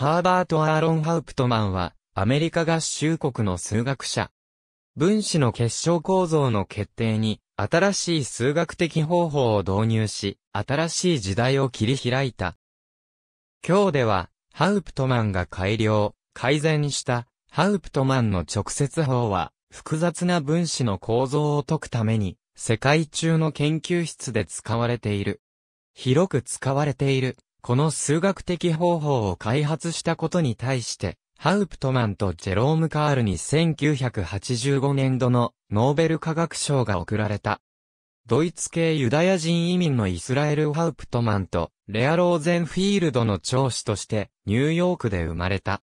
ハーバート・アーロンハウプトマンは、アメリカ合衆国の数学者。分子の結晶構造の決定に、新しい数学的方法を導入し、新しい時代を切り開いた。今日では、ハウプトマンが改良、改善した、ハウプトマンの直接法は、複雑な分子の構造を解くために、世界中の研究室で使われている。広く使われている。この数学的方法を開発したことに対して、ハウプトマンとジェローム・カールに1985年度のノーベル化学賞が贈られた。ドイツ系ユダヤ人移民のイスラエル・ハウプトマンとレア・ローゼンフィールドの長子としてニューヨークで生まれた。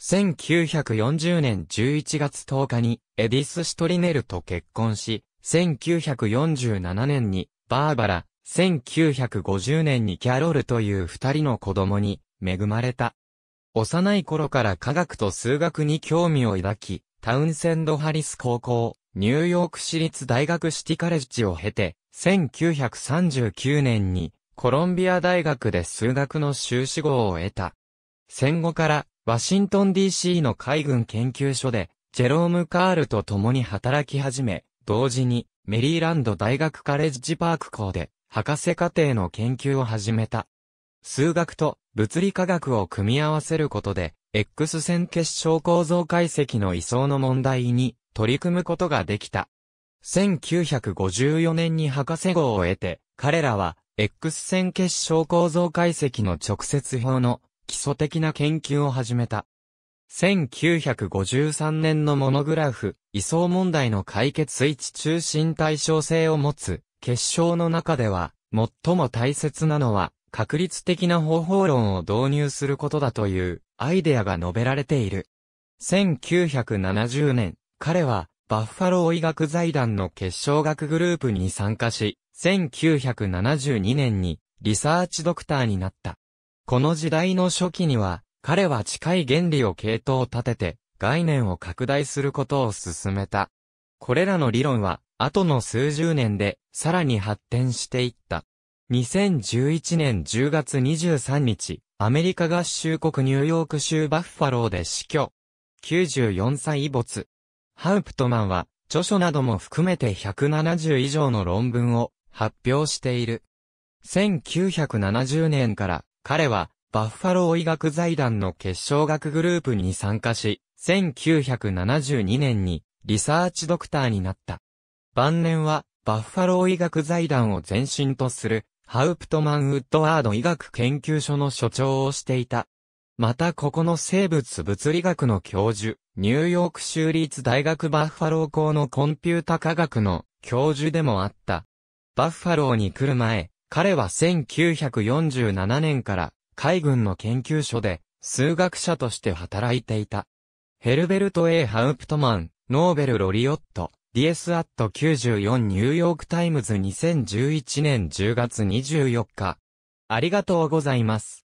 1940年11月10日にエディス・シュトリネルと結婚し、1947年にバーバラ、1950年にキャロルという二人の子供に恵まれた。幼い頃から科学と数学に興味を抱き、タウンセンド・ハリス高校、ニューヨーク市立大学シティカレッジを経て、1939年にコロンビア大学で数学の修士号を得た。戦後からワシントン DC の海軍研究所でジェローム・カールと共に働き始め、同時にメリーランド大学カレッジパーク校で博士課程の研究を始めた。数学と物理科学を組み合わせることで、X 線結晶構造解析の位相の問題に取り組むことができた。1954年に博士号を得て、彼らは X 線結晶構造解析の直接表の基礎的な研究を始めた。1953年のモノグラフ、位相問題の解決位置中心対称性を持つ結晶の中では、最も大切なのは、確率的な方法論を導入することだというアイデアが述べられている。1970年、彼はバッファロー医学財団の結晶学グループに参加し、1972年にリサーチドクターになった。この時代の初期には、彼は近い原理を系統立てて、概念を拡大することを進めた。これらの理論は、後の数十年で、さらに発展していった。2011年10月23日、アメリカ合衆国ニューヨーク州バッファローで死去。94歳没。ハウプトマンは、著書なども含めて170以上の論文を発表している。1970年から彼はバッファロー医学財団の結晶学グループに参加し、1972年にリサーチドクターになった。晩年は、バッファロー医学財団を前身とする、ハウプトマン・ウッドワード医学研究所の所長をしていた。またここの生物物理学の教授、ニューヨーク州立大学バッファロー校のコンピュータ科学の教授でもあった。バッファローに来る前、彼は1947年から海軍の研究所で数学者として働いていた。ヘルベルト・ A・ ハウプトマン、ノーベル・ロリオット、DS at アット94ニューヨークタイムズ2011年10月24日。ありがとうございます。